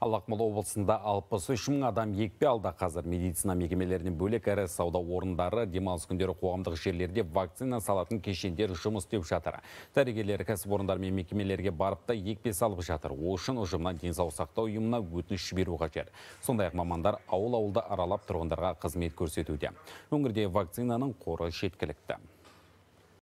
ал ақмола облысында алпыс мың адам екпе алда қазір медицина мекемелерінен бөлек әрі сауда орындары демалыс күндері қоғамдық жерлерде вакцина салатын кешендер жұмыс істеп жатыр дәрігерлер кәсіпорындар мен мекемелерге барып та екпе салып жатыр ол үшін ұжымнан денсаулық сақтау ұйымына өтініш жіберу қажет сондай ақ мамандар ауыл ауылды аралап тұрғындарға қызмет көрсетуде өңірде вакцинаның қоры жеткілікті